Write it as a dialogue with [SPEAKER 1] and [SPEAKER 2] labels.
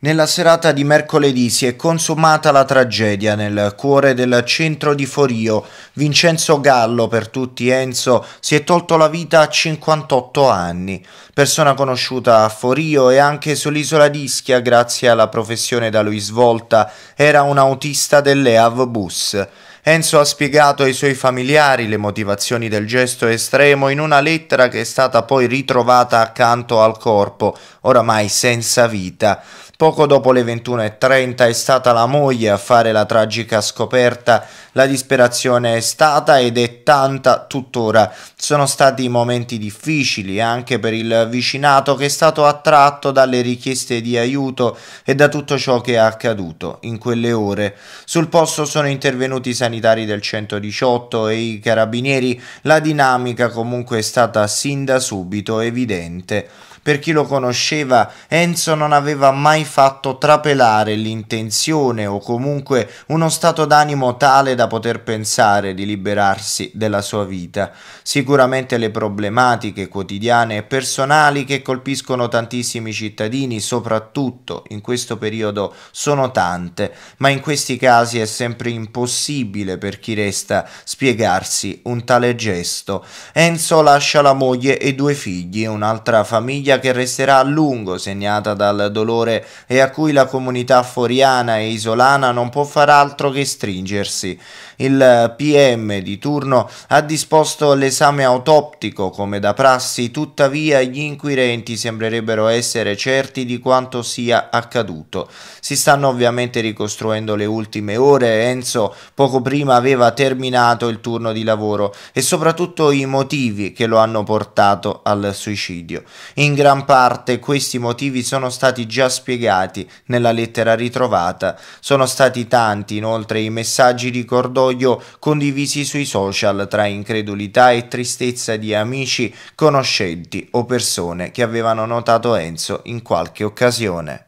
[SPEAKER 1] Nella serata di mercoledì si è consumata la tragedia nel cuore del centro di Forio. Vincenzo Gallo, per tutti Enzo, si è tolto la vita a 58 anni. Persona conosciuta a Forio e anche sull'isola di Ischia grazie alla professione da lui svolta, era un autista dell'EAV Bus. Enzo ha spiegato ai suoi familiari le motivazioni del gesto estremo in una lettera che è stata poi ritrovata accanto al corpo, oramai senza vita. Poco dopo le 21.30 è stata la moglie a fare la tragica scoperta. La disperazione è stata ed è tanta tuttora. Sono stati momenti difficili anche per il vicinato che è stato attratto dalle richieste di aiuto e da tutto ciò che è accaduto in quelle ore. Sul posto sono intervenuti sanitari sanitari del 118 e i carabinieri, la dinamica comunque è stata sin da subito evidente. Per chi lo conosceva, Enzo non aveva mai fatto trapelare l'intenzione o comunque uno stato d'animo tale da poter pensare di liberarsi della sua vita. Sicuramente le problematiche quotidiane e personali che colpiscono tantissimi cittadini, soprattutto in questo periodo, sono tante, ma in questi casi è sempre impossibile impossibile per chi resta spiegarsi un tale gesto. Enzo lascia la moglie e due figli, un'altra famiglia che resterà a lungo segnata dal dolore e a cui la comunità foriana e isolana non può far altro che stringersi. Il PM di turno ha disposto l'esame autoptico come da prassi, tuttavia gli inquirenti sembrerebbero essere certi di quanto sia accaduto. Si stanno ovviamente ricostruendo le ultime ore, Enzo poco prima prima aveva terminato il turno di lavoro e soprattutto i motivi che lo hanno portato al suicidio. In gran parte questi motivi sono stati già spiegati nella lettera ritrovata. Sono stati tanti inoltre i messaggi di cordoglio condivisi sui social tra incredulità e tristezza di amici, conoscenti o persone che avevano notato Enzo in qualche occasione.